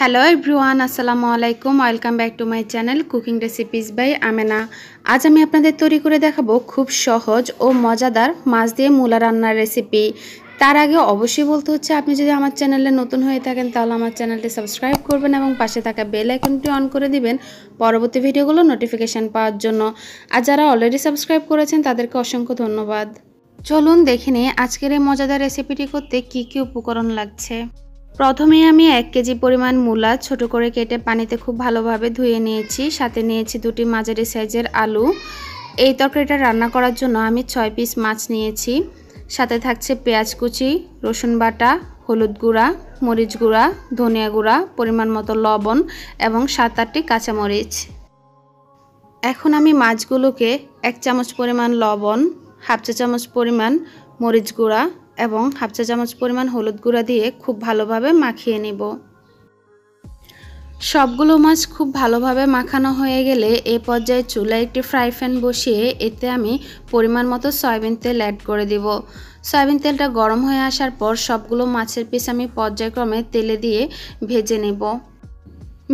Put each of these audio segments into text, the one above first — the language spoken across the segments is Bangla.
হ্যালো এভরিওয়ান আসসালামু আলাইকুম welcome back to my channel cooking recipes by Amena আজ আমি আপনাদের তৈরি করে দেখাবো খুব সহজ ও মজাদার মাছ দিয়ে মূলা রান্নার রেসিপি তার আগে অবশ্যই বলতে হচ্ছে আপনি যদি আমার চ্যানেলে নতুন হয়ে থাকেন তাহলে আমার চ্যানেলটি সাবস্ক্রাইব করবেন এবং পাশে থাকা বেল আইকনটি অন করে দিবেন পরবর্তী ভিডিওগুলো নোটিফিকেশান পাওয়ার জন্য আর যারা অলরেডি সাবস্ক্রাইব করেছেন তাদেরকে অসংখ্য ধন্যবাদ চলুন দেখে নিয়ে আজকের এই মজাদার রেসিপিটি করতে কি কি উপকরণ লাগছে প্রথমে আমি এক কেজি পরিমাণ মূলা ছোট করে কেটে পানিতে খুব ভালোভাবে ধুয়ে নিয়েছি সাথে নিয়েছি দুটি মাঝারি সাইজের আলু এই তরকারিটা রান্না করার জন্য আমি ছয় পিস মাছ নিয়েছি সাথে থাকছে পেঁয়াজ কুচি রসুন বাটা হলুদ গুঁড়া মরিচ গুঁড়া ধনিয়া গুঁড়া পরিমাণ মতো লবণ এবং সাত আটটি কাঁচামরিচ এখন আমি মাছগুলোকে এক চামচ পরিমাণ লবণ হাফ চা চামচ পরিমাণ মরিচ গুঁড়া এবং হাফ চা চামচ পরিমাণ হলুদ গুঁড়া দিয়ে খুব ভালোভাবে মাখিয়ে নেব সবগুলো মাছ খুব ভালোভাবে মাখানো হয়ে গেলে এ পর্যায়ে চুলায় একটি ফ্রাই প্যান বসিয়ে এতে আমি পরিমাণ মতো সয়াবিন তেল অ্যাড করে দেব সয়াবিন তেলটা গরম হয়ে আসার পর সবগুলো মাছের পিস আমি পর্যায়ক্রমে তেলে দিয়ে ভেজে নেব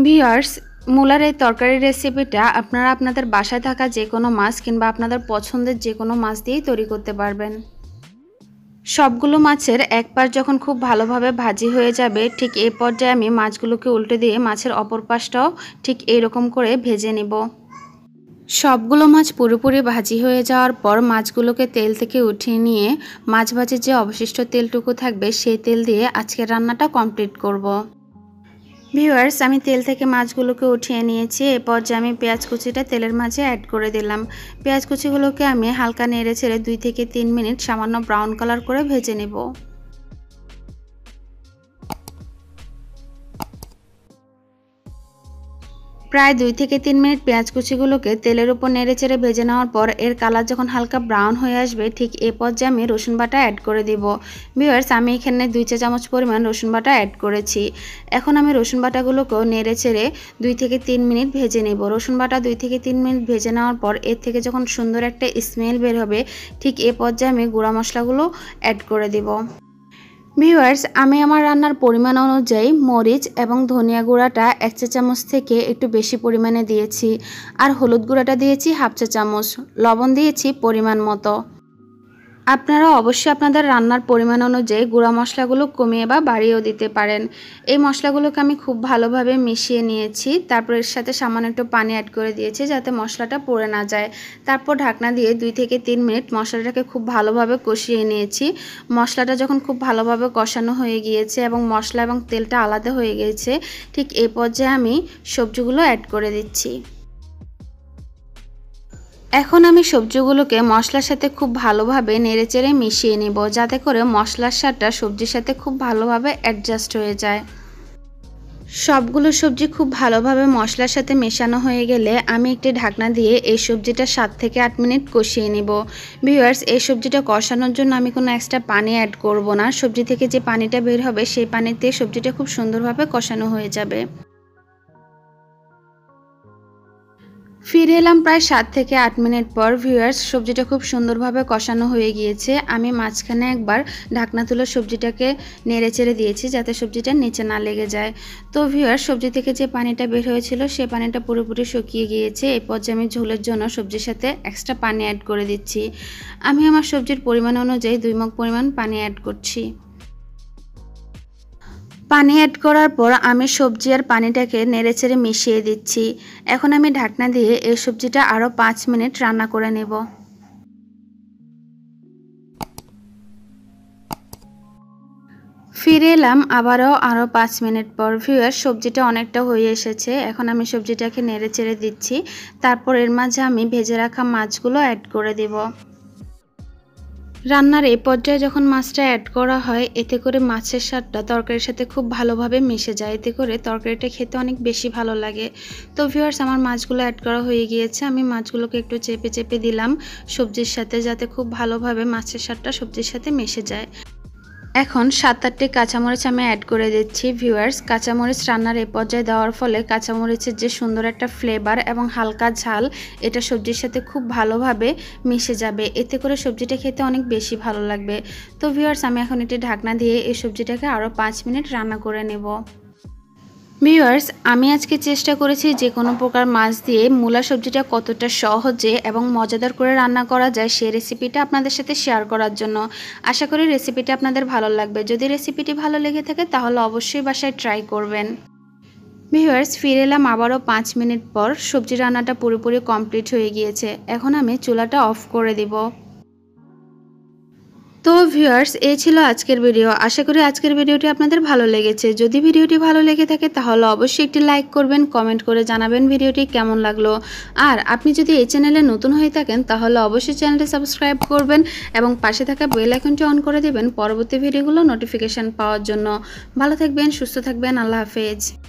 ভিয়ার্স মূলার এই তরকারি রেসিপিটা আপনারা আপনাদের বাসায় থাকা যে কোনো মাছ কিংবা আপনাদের পছন্দের যে কোনো মাছ দিয়েই তৈরি করতে পারবেন সবগুলো মাছের এক পাশ যখন খুব ভালোভাবে ভাজি হয়ে যাবে ঠিক এই পর্যায়ে আমি মাছগুলোকে উল্টে দিয়ে মাছের অপর পাশটাও ঠিক এইরকম করে ভেজে নেব সবগুলো মাছ পুরোপুরি ভাজি হয়ে যাওয়ার পর মাছগুলোকে তেল থেকে উঠিয়ে নিয়ে মাছ ভাজির যে অবশিষ্ট তেলটুকু থাকবে সেই তেল দিয়ে আজকের রান্নাটা কমপ্লিট করব। ভিউয়ার্স আমি তেল থেকে মাছগুলোকে উঠিয়ে নিয়েছি এরপর যে আমি পেঁয়াজ কুচিটা তেলের মাঝে অ্যাড করে দিলাম পেঁয়াজ কুচিগুলোকে আমি হালকা নেড়ে ছেড়ে দুই থেকে তিন মিনিট সামান্য ব্রাউন কালার করে ভেজে নেব প্রায় দুই থেকে তিন মিনিট পেঁয়াজ কুচিগুলোকে তেলের উপর নেড়ে চেড়ে ভেজে নেওয়ার পর এর কালার যখন হালকা ব্রাউন হয়ে আসবে ঠিক এ পর্যায়ে আমি রসুন বাটা অ্যাড করে দিব ভিউয়ার্স আমি এখানে দুই চা চামচ পরিমাণ রসুন বাটা অ্যাড করেছি এখন আমি রসুন বাটাগুলোকেও নেড়ে চেড়ে দুই থেকে তিন মিনিট ভেজে নেব রসুন বাটা দুই থেকে তিন মিনিট ভেজে নেওয়ার পর এর থেকে যখন সুন্দর একটা স্মেল বের হবে ঠিক এ পর্যায়ে আমি গুঁড়া মশলাগুলো অ্যাড করে দেবো ভিউয়ার্স আমি আমার রান্নার পরিমাণ অনুযায়ী মরিচ এবং ধনিয়া গুঁড়াটা এক চা চামচ থেকে একটু বেশি পরিমাণে দিয়েছি আর হলুদ গুঁড়াটা দিয়েছি হাফ চা চামচ লবণ দিয়েছি পরিমাণ মতো আপনারা অবশ্যই আপনাদের রান্নার পরিমাণ অনুযায়ী গুঁড়া মশলাগুলো কমিয়ে বা বাড়িয়েও দিতে পারেন এই মশলাগুলোকে আমি খুব ভালোভাবে মিশিয়ে নিয়েছি তারপর এর সাথে সামান্য একটু পানি অ্যাড করে দিয়েছি যাতে মশলাটা পড়ে না যায় তারপর ঢাকনা দিয়ে দুই থেকে তিন মিনিট মশলাটাকে খুব ভালোভাবে কষিয়ে নিয়েছি মশলাটা যখন খুব ভালোভাবে কষানো হয়ে গিয়েছে এবং মশলা এবং তেলটা আলাদা হয়ে গিয়েছে ঠিক এই পর্যায়ে আমি সবজিগুলো অ্যাড করে দিচ্ছি এখন আমি সবজিগুলোকে মশলার সাথে খুব ভালোভাবে নেড়েচেড়ে মিশিয়ে নেব যাতে করে মশলার স্বাদটা সবজির সাথে খুব ভালোভাবে অ্যাডজাস্ট হয়ে যায় সবগুলো সবজি খুব ভালোভাবে মশলার সাথে মেশানো হয়ে গেলে আমি একটি ঢাকনা দিয়ে এই সবজিটা সাত থেকে আট মিনিট কষিয়ে নিব ভিউয়ার্স এই সবজিটা কষানোর জন্য আমি কোনো এক্সট্রা পানি অ্যাড করব না সবজি থেকে যে পানিটা বের হবে সেই পানিতে সবজিটা খুব সুন্দরভাবে কষানো হয়ে যাবে ফিরে এলাম প্রায় সাত থেকে আট মিনিট পর ভিউয়ার্স সবজিটা খুব সুন্দরভাবে কষানো হয়ে গিয়েছে আমি মাঝখানে একবার ঢাকনা তুলে সবজিটাকে নেড়ে চেড়ে দিয়েছি যাতে সবজিটা নিচে না লেগে যায় তো ভিউয়ার্স সবজি থেকে যে পানিটা বের হয়েছিল সে পানিটা পুরোপুরি শুকিয়ে গিয়েছে এই পর্যায়ে আমি ঝোলের জন্য সবজির সাথে এক্সট্রা পানি অ্যাড করে দিচ্ছি আমি আমার সবজির পরিমাণ অনুযায়ী দুই মগ পরিমাণ পানি অ্যাড করছি পানি অ্যাড করার পর আমি সবজি আর পানিটাকে নেড়েচেড়ে মিশিয়ে দিচ্ছি এখন আমি ঢাকনা দিয়ে এই সবজিটা আরও পাঁচ মিনিট রান্না করে নেব ফিরে এলাম আবারও আরও পাঁচ মিনিট পর ভিউয়ার সবজিটা অনেকটা হয়ে এসেছে এখন আমি সবজিটাকে নেড়ে চেড়ে দিচ্ছি তারপর এর মাঝে আমি ভেজে রাখা মাছগুলো অ্যাড করে দেব রান্নার এ পর্যায়ে যখন মাছটা অ্যাড করা হয় এতে করে মাছের স্বাদটা তরকারির সাথে খুব ভালোভাবে মিশে যায় এতে করে তরকারিটা খেতে অনেক বেশি ভালো লাগে তো ভিউয়ার্স আমার মাছগুলো অ্যাড করা হয়ে গিয়েছে আমি মাছগুলোকে একটু চেপে চেপে দিলাম সবজির সাথে যাতে খুব ভালোভাবে মাছের স্বাদটা সবজির সাথে মিশে যায় এখন সাত আটটি কাঁচামরিচ আমি অ্যাড করে দিচ্ছি ভিউয়ার্স কাঁচামরিচ রান্নার এ পর্যায়ে দেওয়ার ফলে কাঁচামরিচের যে সুন্দর একটা ফ্লেভার এবং হালকা ঝাল এটা সবজির সাথে খুব ভালোভাবে মিশে যাবে এতে করে সবজিটা খেতে অনেক বেশি ভালো লাগবে তো ভিউয়ার্স আমি এখন এটি ঢাকনা দিয়ে এই সবজিটাকে আরও পাঁচ মিনিট রান্না করে নেব ভিউয়ার্স আমি আজকে চেষ্টা করেছি যে কোনো প্রকার মাছ দিয়ে মূলা সবজিটা কতটা সহজে এবং মজাদার করে রান্না করা যায় সেই রেসিপিটা আপনাদের সাথে শেয়ার করার জন্য আশা করি রেসিপিটা আপনাদের ভালো লাগবে যদি রেসিপিটি ভালো লেগে থাকে তাহলে অবশ্যই বাসায় ট্রাই করবেন ভিউয়ার্স ফিরে এলাম আবারও পাঁচ মিনিট পর সবজি রান্নাটা পুরোপুরি কমপ্লিট হয়ে গিয়েছে এখন আমি চুলাটা অফ করে দেবো তো ভিউয়ার্স এই ছিল আজকের ভিডিও আশা করি আজকের ভিডিওটি আপনাদের ভালো লেগেছে যদি ভিডিওটি ভালো লেগে থাকে তাহলে অবশ্যই একটি লাইক করবেন কমেন্ট করে জানাবেন ভিডিওটি কেমন লাগলো আর আপনি যদি এই চ্যানেলে নতুন হয়ে থাকেন তাহলে অবশ্যই চ্যানেলটি সাবস্ক্রাইব করবেন এবং পাশে থাকা বেল আইকনটি অন করে দেবেন পরবর্তী ভিডিওগুলো নোটিফিকেশান পাওয়ার জন্য ভালো থাকবেন সুস্থ থাকবেন আল্লাহ হাফেজ